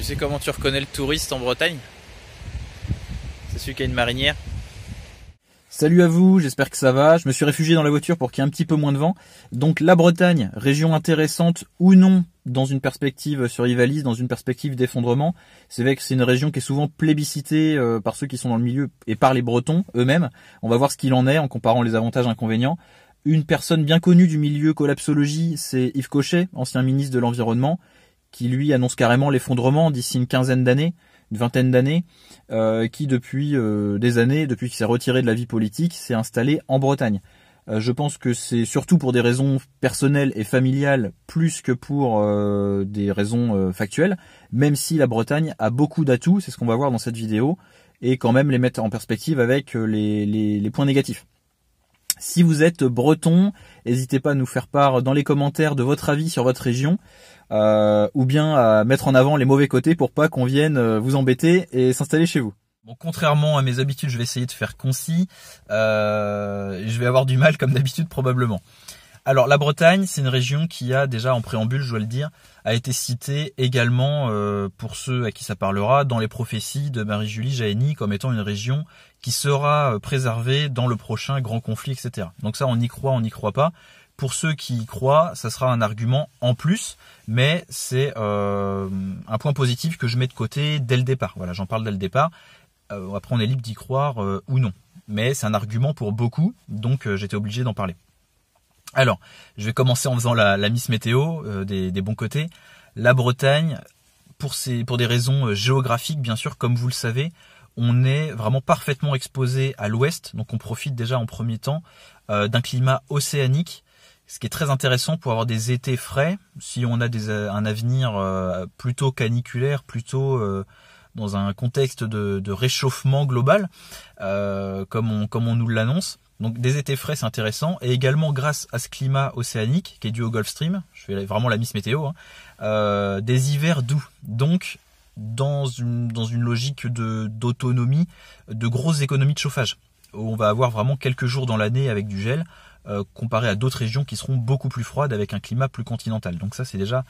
Tu sais comment tu reconnais le touriste en Bretagne C'est celui qui a une marinière. Salut à vous, j'espère que ça va. Je me suis réfugié dans la voiture pour qu'il y ait un petit peu moins de vent. Donc la Bretagne, région intéressante ou non dans une perspective sur survivaliste, dans une perspective d'effondrement, c'est vrai que c'est une région qui est souvent plébiscitée euh, par ceux qui sont dans le milieu et par les Bretons eux-mêmes. On va voir ce qu'il en est en comparant les avantages et inconvénients. Une personne bien connue du milieu collapsologie, c'est Yves Cochet, ancien ministre de l'Environnement qui lui annonce carrément l'effondrement d'ici une quinzaine d'années, une vingtaine d'années, euh, qui depuis euh, des années, depuis qu'il s'est retiré de la vie politique, s'est installé en Bretagne. Euh, je pense que c'est surtout pour des raisons personnelles et familiales plus que pour des raisons factuelles, même si la Bretagne a beaucoup d'atouts, c'est ce qu'on va voir dans cette vidéo, et quand même les mettre en perspective avec les, les points négatifs. Si vous êtes breton, n'hésitez pas à nous faire part dans les commentaires de votre avis sur votre région. Euh, ou bien à mettre en avant les mauvais côtés pour pas qu'on vienne euh, vous embêter et s'installer chez vous Bon, contrairement à mes habitudes, je vais essayer de faire concis. Euh, je vais avoir du mal comme d'habitude probablement. Alors la Bretagne, c'est une région qui a déjà en préambule, je dois le dire, a été citée également pour ceux à qui ça parlera dans les prophéties de Marie-Julie Jaény comme étant une région qui sera préservée dans le prochain grand conflit, etc. Donc ça, on y croit, on n'y croit pas. Pour ceux qui y croient, ça sera un argument en plus, mais c'est euh, un point positif que je mets de côté dès le départ. Voilà, j'en parle dès le départ. Euh, après, on est libre d'y croire euh, ou non. Mais c'est un argument pour beaucoup, donc j'étais obligé d'en parler. Alors, je vais commencer en faisant la, mise Miss Météo des, bons côtés. La Bretagne, pour, des raisons géographiques, bien sûr, comme vous le savez, on est vraiment parfaitement exposé à l'ouest, donc on profite déjà en premier temps d'un climat océanique ce qui est très intéressant pour avoir des étés frais, si on a euh, un avenir euh, plutôt caniculaire, plutôt euh, dans un contexte de, réchauffement global, comme, on, nous l'annonce. Donc des étés frais, c'est intéressant, et également grâce à ce climat océanique qui est dû au Gulf Stream, je fais vraiment la miss météo, hein, des hivers doux. Donc dans une, logique d'autonomie, de grosses économies de chauffage, on va avoir vraiment quelques jours dans l'année avec du gel euh, comparé à d'autres régions qui seront beaucoup plus froides avec un climat plus continental. Donc ça c'est déjà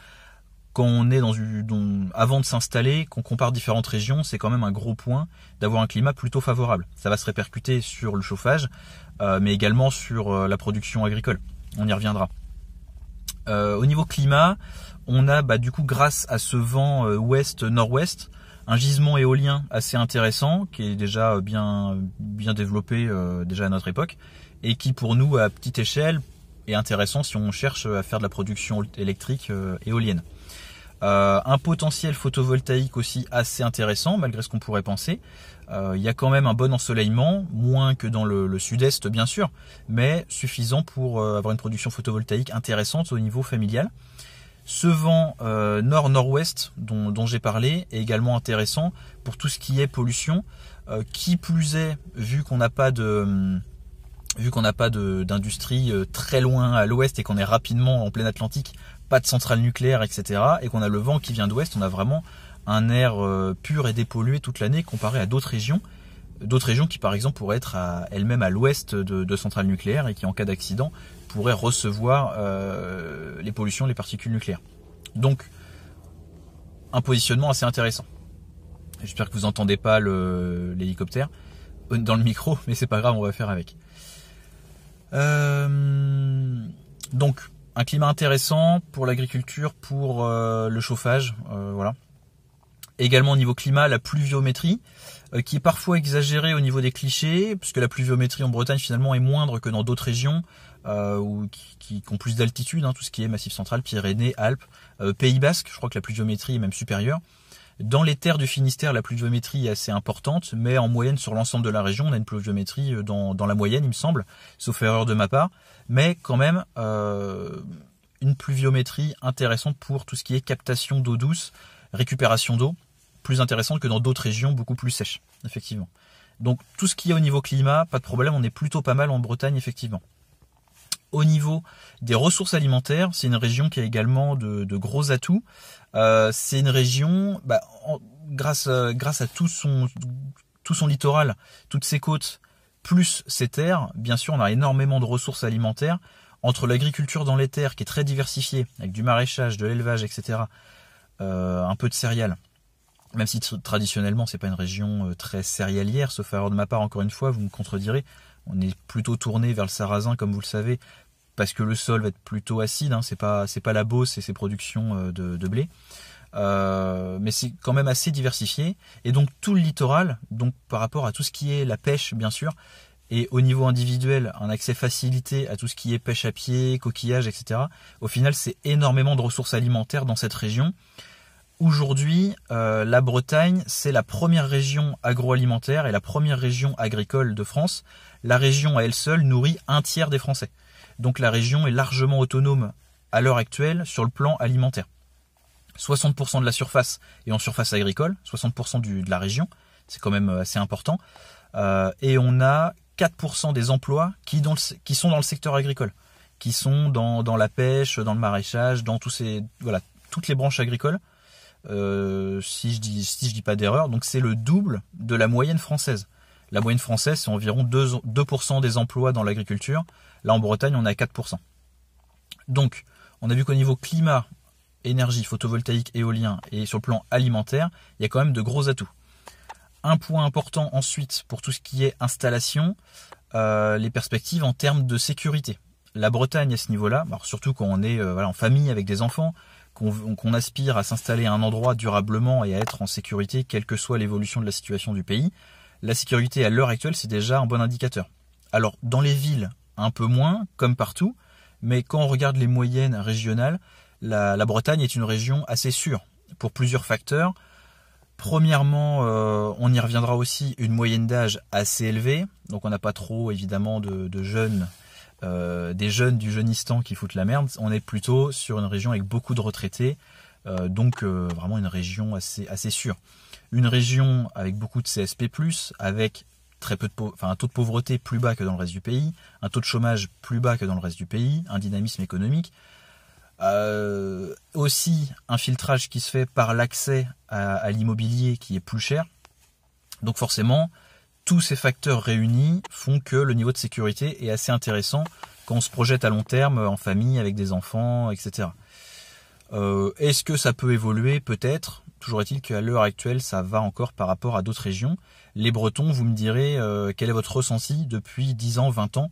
quand on est dans une avant de s'installer, qu'on compare différentes régions, c'est quand même un gros point d'avoir un climat plutôt favorable. Ça va se répercuter sur le chauffage, euh, mais également sur euh, la production agricole. On y reviendra. au niveau climat, on a bah, du coup grâce à ce vent ouest-nord-ouest un gisement éolien assez intéressant qui est déjà bien bien développé déjà à notre époque et qui pour nous à petite échelle est intéressant si on cherche à faire de la production électrique euh, éolienne. Euh, un potentiel photovoltaïque aussi assez intéressant malgré ce qu'on pourrait penser. Euh, il y a quand même un bon ensoleillement, moins que dans le, sud-est bien sûr, mais suffisant pour avoir une production photovoltaïque intéressante au niveau familial. Ce vent nord-nord-ouest dont, j'ai parlé est également intéressant pour tout ce qui est pollution. qui plus est, vu qu'on n'a pas de, hum, vu qu'on n'a pas d'industrie euh, très loin à l'ouest et qu'on est rapidement en plein Atlantique, pas de centrale nucléaire, etc., et qu'on a le vent qui vient d'ouest, on a vraiment un air euh, pur et dépollué toute l'année comparé à d'autres régions, d'autres régions qui par exemple pourraient être elles-mêmes à l'ouest de, centrales nucléaires et qui en cas d'accident pourraient recevoir euh, les pollutions, les particules nucléaires. Donc un positionnement assez intéressant. J'espère que vous n'entendez pas l'hélicoptère dans le micro, mais c'est pas grave, on va faire avec. Euh, donc un climat intéressant pour l'agriculture, pour euh, le chauffage, euh, voilà. Également au niveau climat, la pluviométrie, qui est parfois exagérée au niveau des clichés, puisque la pluviométrie en Bretagne finalement est moindre que dans d'autres régions qui, ont plus d'altitude, hein, tout ce qui est Massif Central, Pyrénées, Alpes, Pays Basque, je crois que la pluviométrie est même supérieure. Dans les terres du Finistère, la pluviométrie est assez importante, mais en moyenne sur l'ensemble de la région, on a une pluviométrie euh, dans, la moyenne, il me semble, sauf erreur de ma part, mais quand même euh, une pluviométrie intéressante pour tout ce qui est captation d'eau douce, récupération d'eau, plus intéressante que dans d'autres régions beaucoup plus sèches, effectivement. Donc tout ce qui est au niveau climat, pas de problème, on est plutôt pas mal en Bretagne, effectivement au niveau des ressources alimentaires, c'est une région qui a également de, gros atouts. Euh, c'est une région, bah, euh, grâce, à, tout son, littoral, toutes ses côtes, plus ses terres, bien sûr, on a énormément de ressources alimentaires. Entre l'agriculture dans les terres, qui est très diversifiée, avec du maraîchage, de l'élevage, etc., euh, un peu de céréales, même si traditionnellement c'est pas une région très céréalière, sauf alors de ma part encore une fois, vous me contredirez, on est plutôt tourné vers le sarrasin, comme vous le savez, parce que le sol va être plutôt acide. Hein, c'est pas la Beauce et ses productions euh, de, blé. Euh, mais c'est quand même assez diversifié. Et donc tout le littoral, donc par rapport à tout ce qui est la pêche, bien sûr, et au niveau individuel, un accès facilité à tout ce qui est pêche à pied, coquillage, etc. Au final, c'est énormément de ressources alimentaires dans cette région. Aujourd'hui, euh, la Bretagne, c'est la première région agroalimentaire et la première région agricole de France. La région à elle seule nourrit un tiers des Français. Donc la région est largement autonome à l'heure actuelle sur le plan alimentaire. 60% de la surface est en surface agricole, 60% du, de la région, c'est quand même euh, assez important. Euh, et on a 4% des emplois qui, sont dans le secteur agricole, qui sont dans, la pêche, dans le maraîchage, dans tous ces, toutes les branches agricoles. Euh, si je dis dis pas d'erreur. Donc c'est le double de la moyenne française. La moyenne française, c'est environ 2%, des emplois dans l'agriculture. Là, en Bretagne, on est à 4%. Donc, on a vu qu'au niveau climat, énergie, photovoltaïque, éolien et sur le plan alimentaire, il y a quand même de gros atouts. Un point important ensuite pour tout ce qui est installation, euh, les perspectives en termes de sécurité. La Bretagne à ce niveau-là, surtout quand on est euh, en famille avec des enfants, qu'on aspire à s'installer à un endroit durablement et à être en sécurité, quelle que soit l'évolution de la situation du pays, la sécurité à l'heure actuelle, c'est déjà un bon indicateur. Alors, dans les villes, un peu moins, comme partout, mais quand on regarde les moyennes régionales, la, Bretagne est une région assez sûre, pour plusieurs facteurs. Premièrement, euh, on y reviendra aussi, une moyenne d'âge assez élevée, donc on n'a pas trop évidemment de jeunes euh, des jeunes du Jeunistan qui foutent la merde, on est plutôt sur une région avec beaucoup de retraités, euh, donc euh, vraiment une région assez, sûre. Une région avec beaucoup de CSP+, avec très peu de un taux de pauvreté plus bas que dans le reste du pays, un taux de chômage plus bas que dans le reste du pays, un dynamisme économique, aussi un filtrage qui se fait par l'accès à l'immobilier qui est plus cher. Donc forcément, tous ces facteurs réunis font que le niveau de sécurité est assez intéressant quand on se projette à long terme euh, en famille, avec des enfants, etc. Euh, est-ce que ça peut évoluer Peut-être. Toujours est-il qu'à l'heure actuelle, ça va encore par rapport à d'autres régions. Les Bretons, vous me direz, euh, quel est votre ressenti depuis 10 ans, 20 ans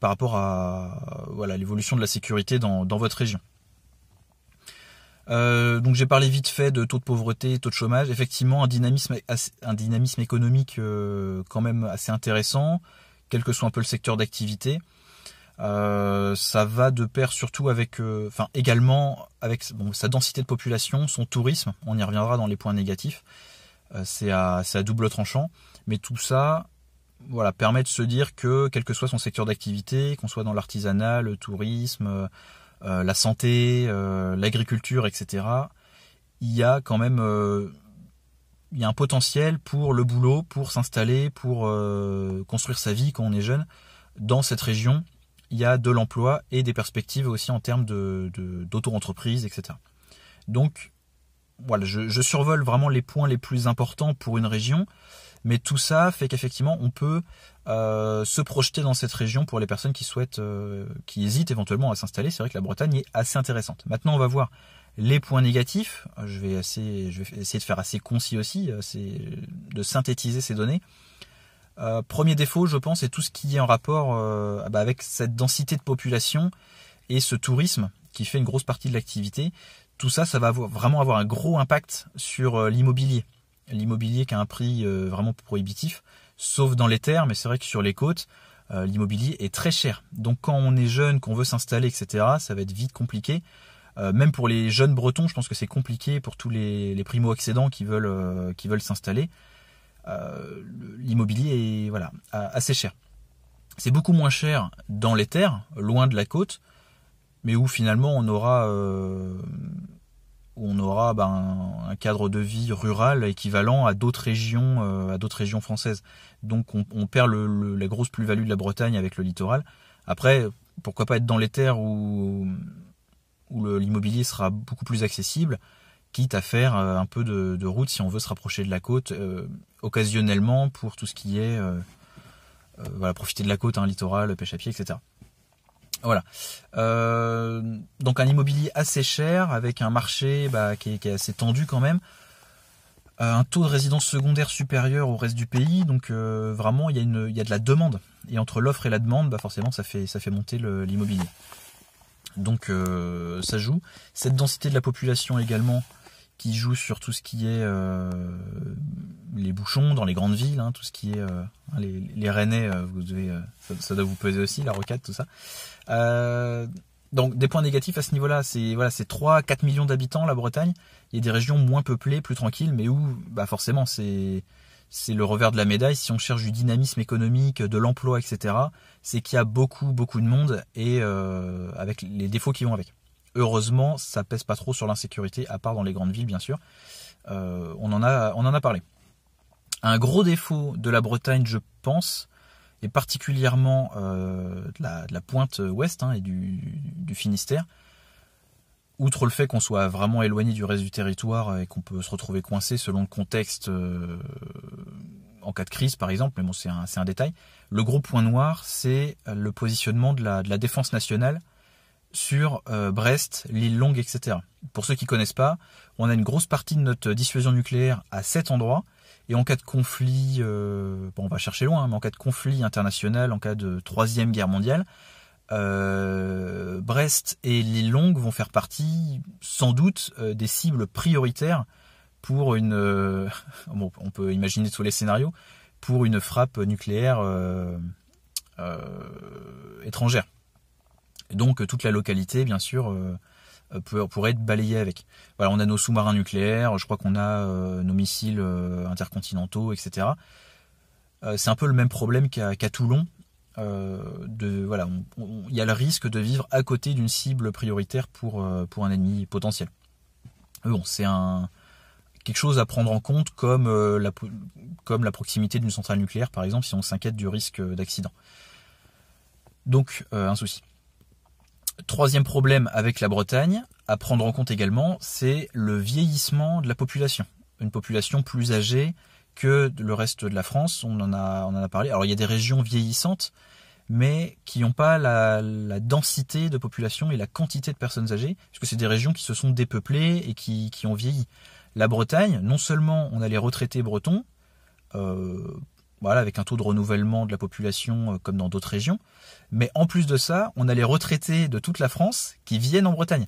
par rapport à voilà l'évolution de la sécurité dans votre région euh, donc j'ai parlé vite fait de taux de pauvreté, taux de chômage. Effectivement, un dynamisme, un dynamisme économique euh, quand même assez intéressant, quel que soit un peu le secteur d'activité. Euh, ça va de pair surtout avec, enfin également avec sa densité de population, son tourisme. On y reviendra dans les points négatifs. c'est à, double tranchant, mais tout ça, permet de se dire que quel que soit son secteur d'activité, qu'on soit dans l'artisanat, le tourisme, euh, la santé, euh, l'agriculture, etc., il y a quand même euh, il y a un potentiel pour le boulot, pour s'installer, pour construire sa vie quand on est jeune. Dans cette région, il y a de l'emploi et des perspectives aussi en termes d'auto-entreprise, etc. Donc, voilà, je, je, survole vraiment les points les plus importants pour une région. Mais tout ça fait qu'effectivement, on peut euh, se projeter dans cette région pour les personnes qui souhaitent, euh, qui hésitent éventuellement à s'installer. C'est vrai que la Bretagne est assez intéressante. Maintenant, on va voir les points négatifs. Euh, je vais, je vais essayer de faire assez concis aussi, de synthétiser ces données. premier défaut, je pense, c'est tout ce qui est en rapport bah, avec cette densité de population et ce tourisme qui fait une grosse partie de l'activité. Tout ça, ça va vraiment avoir un gros impact sur l'immobilier l'immobilier qui a un prix euh, vraiment prohibitif, sauf dans les terres, mais c'est vrai que sur les côtes, euh, l'immobilier est très cher. Donc quand on est jeune, qu'on veut s'installer, etc., ça va être vite compliqué. Euh, même pour les jeunes bretons, je pense que c'est compliqué pour tous les, primo-accédants qui veulent, veulent s'installer. l'immobilier est voilà, assez cher. C'est beaucoup moins cher dans les terres, loin de la côte, mais où finalement on aura on aura ben, un cadre de vie rural équivalent à d'autres régions, euh, à d'autres régions françaises. Donc on, perd la grosse plus-value de la Bretagne avec le littoral. Après, pourquoi pas être dans les terres où, où l'immobilier sera beaucoup plus accessible, quitte à faire euh, un peu de, route si on veut se rapprocher de la côte euh, occasionnellement pour tout ce qui est profiter de la côte, un hein, littoral, pêche à pied, etc. Voilà. Euh, donc un immobilier assez cher, avec un marché bah, qui, est, assez tendu quand même. Euh, un taux de résidence secondaire supérieur au reste du pays, donc euh, vraiment il y, a une, il de la demande. Et entre l'offre et la demande, bah, forcément ça fait, ça fait monter l'immobilier. Donc ça joue. Cette densité de la population également qui joue sur tout ce qui est les bouchons dans les grandes villes, hein, tout ce qui est euh, les, les, Rennais, euh, vous devez, euh, ça, doit vous peser aussi, la rocade, tout ça. donc des points négatifs à ce niveau-là, c'est voilà, c'est 3 4 millions d'habitants la Bretagne, il y a des régions moins peuplées, plus tranquilles mais où bah forcément c'est le revers de la médaille si on cherche du dynamisme économique, de l'emploi, etc. C'est qu'il y a beaucoup beaucoup de monde et avec les défauts qui vont avec. Heureusement, ça pèse pas trop sur l'insécurité à part dans les grandes villes bien sûr. on en a on en a parlé. Un gros défaut de la Bretagne, je pense, et particulièrement euh, de, la, pointe euh, ouest hein, et du, Finistère, outre le fait qu'on soit vraiment éloigné du reste du territoire euh, et qu'on peut se retrouver coincé selon le contexte en cas de crise par exemple, mais bon c'est un, détail, le gros point noir c'est le positionnement de la, défense nationale sur Brest, l'île Longue, etc. Pour ceux qui ne connaissent pas, on a une grosse partie de notre dissuasion nucléaire à cet endroit, et en cas de conflit, euh, on va chercher loin, hein, mais en cas de conflit international, en cas de troisième guerre mondiale, euh, Brest et les Longues vont faire partie, sans doute, euh, des cibles prioritaires pour une. on peut imaginer tous les scénarios pour une frappe nucléaire étrangère. donc toute la localité, bien sûr euh, pourrait être balayé avec. Voilà, on a nos sous-marins nucléaires, je crois qu'on a euh, nos missiles euh, intercontinentaux, etc. c'est un peu le même problème qu'à Toulon. de voilà, il y a le risque de vivre à côté d'une cible prioritaire pour pour un ennemi potentiel. c'est un quelque chose à prendre en compte comme la comme la proximité d'une centrale nucléaire par exemple si on s'inquiète du risque d'accident. Donc un souci. Troisième problème avec la Bretagne, à prendre en compte également, c'est le vieillissement de la population. Une population plus âgée que le reste de la France, on en a, on en a parlé. Alors il y a des régions vieillissantes, mais qui n'ont pas la, densité de population et la quantité de personnes âgées, puisque c'est des régions qui se sont dépeuplées et qui, ont vieilli. La Bretagne, non seulement on a les retraités bretons, euh, voilà, avec un taux de renouvellement de la population euh, comme dans d'autres régions. Mais en plus de ça, on a les retraités de toute la France qui viennent en Bretagne.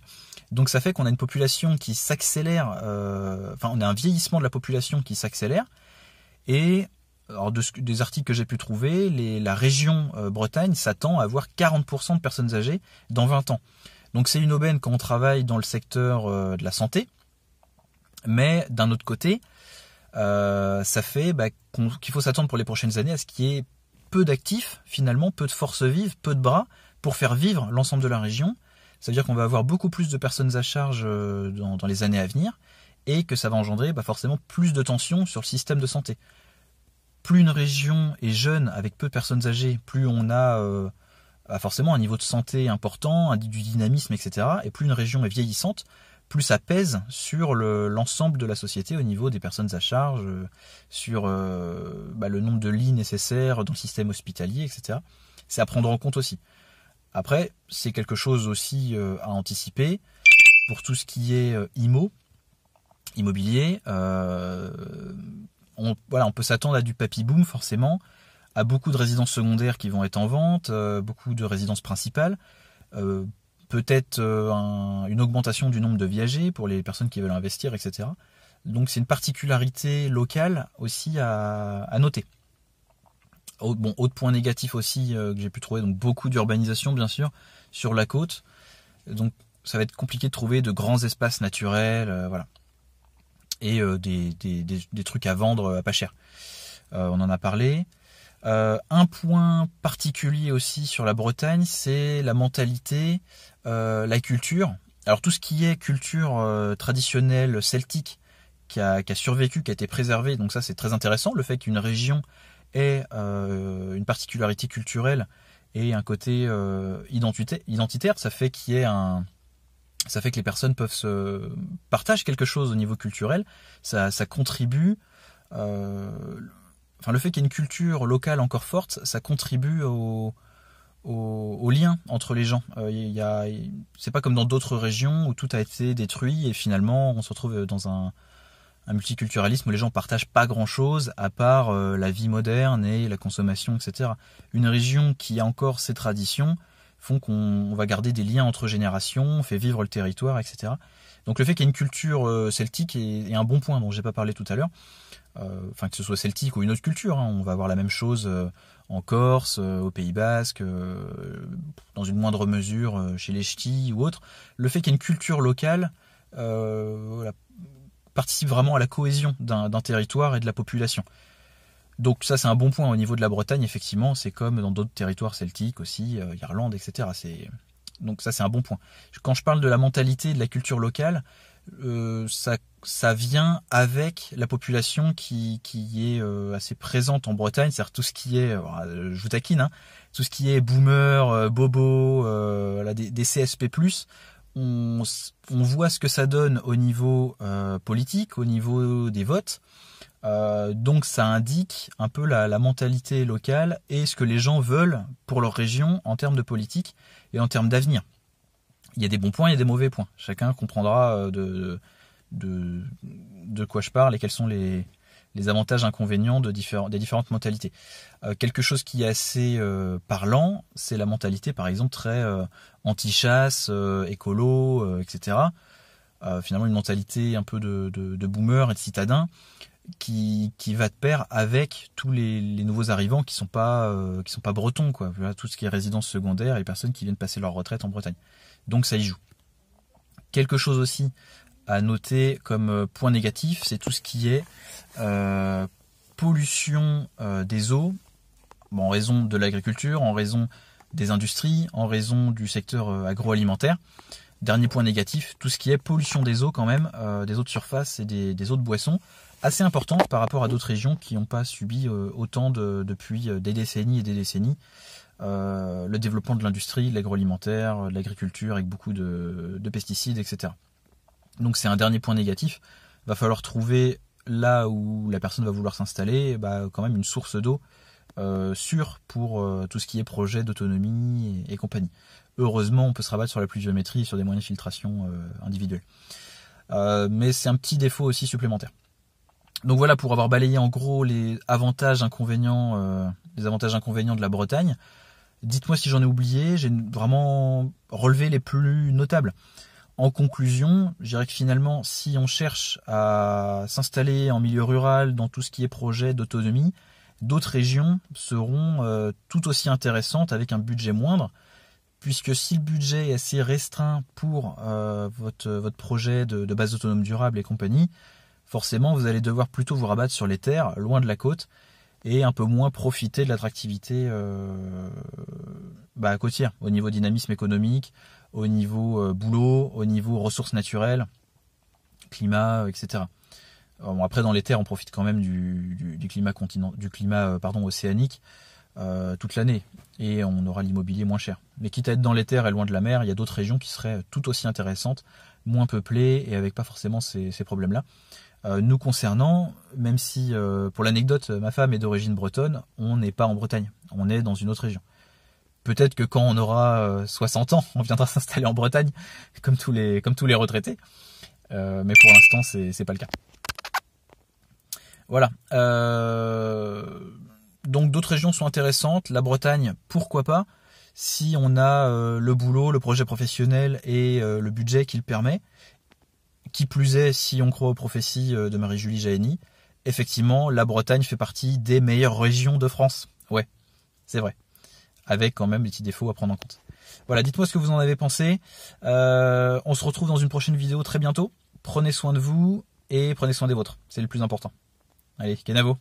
Donc ça fait qu'on a une population qui s'accélère, euh, enfin on a un vieillissement de la population qui s'accélère. Et alors de, des articles que j'ai pu trouver, la région euh, Bretagne s'attend à avoir 40% de personnes âgées dans 20 ans. Donc c'est une aubaine quand on travaille dans le secteur de la santé. Mais d'un autre côté, ça fait bah, qu'il faut s'attendre pour les prochaines années à ce qui y peu d'actifs, finalement, peu de forces vives, peu de bras pour faire vivre l'ensemble de la région. Ça veut dire qu'on va avoir beaucoup plus de personnes à charge euh, dans, les années à venir et que ça va engendrer bah, forcément plus de tensions sur le système de santé. Plus une région est jeune avec peu de personnes âgées, plus on a euh, bah, forcément un niveau de santé important, du dynamisme, etc. Et plus une région est vieillissante, plus ça pèse sur l'ensemble de la société au niveau des personnes à charge, euh, sur euh, bah, le nombre de lits nécessaires dans le système hospitalier, etc. C'est à prendre en compte aussi. Après, c'est quelque chose aussi euh, à anticiper pour tout ce qui est IMO, immobilier. on, on peut s'attendre à du papy boom forcément, à beaucoup de résidences secondaires qui vont être en vente, beaucoup de résidences principales peut-être euh, une augmentation du nombre de viagers pour les personnes qui veulent investir, etc. Donc c'est une particularité locale aussi à, noter. Bon, autre point négatif aussi euh, que j'ai pu trouver, donc beaucoup d'urbanisation bien sûr sur la côte. Donc ça va être compliqué de trouver de grands espaces naturels, euh, voilà. Et des, trucs à vendre à pas cher. on en a parlé. Euh, un point particulier aussi sur la Bretagne, c'est la mentalité, euh, la culture. Alors tout ce qui est culture euh, traditionnelle celtique qui a, survécu, qui a été préservée, donc ça c'est très intéressant, le fait qu'une région ait une particularité culturelle et un côté identité, identitaire, ça fait qu'il y un, ça fait que les personnes peuvent se partagent quelque chose au niveau culturel, ça, ça contribue le fait qu'il y ait une culture locale encore forte, ça contribue aux liens lien entre les gens. Ce euh, y c'est pas comme dans d'autres régions où tout a été détruit et finalement on se retrouve dans un, multiculturalisme où les gens partagent pas grand chose à part euh, la vie moderne et la consommation, etc. Une région qui a encore ses traditions font qu'on va garder des liens entre générations, on fait vivre le territoire, etc. Donc le fait qu'il y ait une culture euh, celtique est, un bon point dont j'ai pas parlé tout à l'heure. Euh, que ce soit celtique ou une autre culture, hein. on va avoir la même chose euh, en Corse, euh, au Pays Basque, dans une moindre mesure chez les ch'tis ou autres. Le fait qu'il y ait une culture locale participe vraiment à la cohésion d'un territoire et de la population. Donc ça c'est un bon point au niveau de la Bretagne, effectivement, c'est comme dans d'autres territoires celtiques aussi, Irlande, etc. Donc ça c'est un bon point. Quand je parle de la mentalité, de la culture locale, euh, ça ça vient avec la population qui, qui est euh, assez présente en Bretagne, c'est-à-dire tout ce qui est, euh, bah, je vous taquine, hein, tout ce qui est boomer, bobos, euh, bobo, des, CSP+, on, on voit ce que ça donne au niveau politique, au niveau des votes, donc ça indique un peu la, mentalité locale et ce que les gens veulent pour leur région en termes de politique et en termes d'avenir. Il y a des bons points, il y a des mauvais points. Chacun comprendra de de, de quoi je parle et quels sont les, les avantages inconvénients de des différentes mentalités. Euh, quelque chose qui est assez euh, parlant, c'est la mentalité par exemple très euh, anti-chasse, écolo, etc. finalement une mentalité un peu de, de, boomer et de citadin qui, va de pair avec tous les, nouveaux arrivants qui sont pas qui sont pas bretons quoi. tout ce qui est résidence secondaire et personnes qui viennent passer leur retraite en Bretagne. Donc ça y joue. Quelque chose aussi à noter comme euh, point négatif, c'est tout ce qui est euh, pollution euh, des eaux, en raison de l'agriculture, en raison des industries, en raison du secteur agroalimentaire. Dernier point négatif, tout ce qui est pollution des eaux quand même, des eaux de surface et des, eaux de boissons assez importante par rapport à d'autres régions qui n'ont pas subi autant depuis des décennies et des décennies. le développement de l'industrie, l'agroalimentaire, l'agriculture avec beaucoup de pesticides, etc. Donc c'est un dernier point négatif. Va falloir trouver là où la personne va vouloir s'installer, eh ben, quand même une source d'eau euh, sûre pour euh, tout ce qui est projet d'autonomie et, compagnie. Heureusement, on peut se rabattre sur la pluviométrie sur des moyens de filtration euh, individuels. mais c'est un petit défaut aussi supplémentaire. Donc voilà pour avoir balayé en gros les avantages inconvénients, les avantages inconvénients de la Bretagne. Dites-moi si j'en ai oublié. J'ai vraiment relevé les plus notables. En conclusion, je dirais que finalement, si on cherche à s'installer en milieu rural dans tout ce qui est projet d'autonomie, d'autres régions seront euh, tout aussi intéressantes avec un budget moindre, puisque si le budget est assez restreint pour euh, votre, votre, projet de, base autonome durable et compagnie, forcément vous allez devoir plutôt vous rabattre sur les terres, loin de la côte, et un peu moins profiter de l'attractivité euh, bah, côtière, au niveau dynamisme économique, au niveau euh, boulot, au niveau ressources naturelles, climat, euh, etc. Euh, après, dans les terres, on profite quand même du, du, climat, continent, du climat pardon, océanique toute l'année. Et on aura l'immobilier moins cher. Mais quitte à être dans les terres et loin de la mer, il y a d'autres régions qui seraient tout aussi intéressantes, moins peuplées et avec pas forcément ces, problèmes-là. nous concernant, même si, pour l'anecdote, ma femme est d'origine bretonne, on n'est pas en Bretagne, on est dans une autre région. Peut-être que quand on aura 60 euh, ans, on viendra s'installer en Bretagne, comme tous les, comme tous les retraités. Euh, mais pour l'instant, c'est, n'est pas le cas. Voilà. Euh, donc d'autres régions sont intéressantes. La Bretagne, pourquoi pas, si on a le boulot, le projet professionnel et le budget qui le permet. Qui plus est, si on croit aux prophéties de Marie-Julie Jaeni, effectivement, la Bretagne fait partie des meilleures régions de France. Ouais, c'est vrai avec quand même des petits défauts à prendre en compte. Voilà, dites-moi ce que vous en avez pensé. Euh, on se retrouve dans une prochaine vidéo très bientôt. Prenez soin de vous et prenez soin des vôtres. C'est le plus important. Allez, Kenavo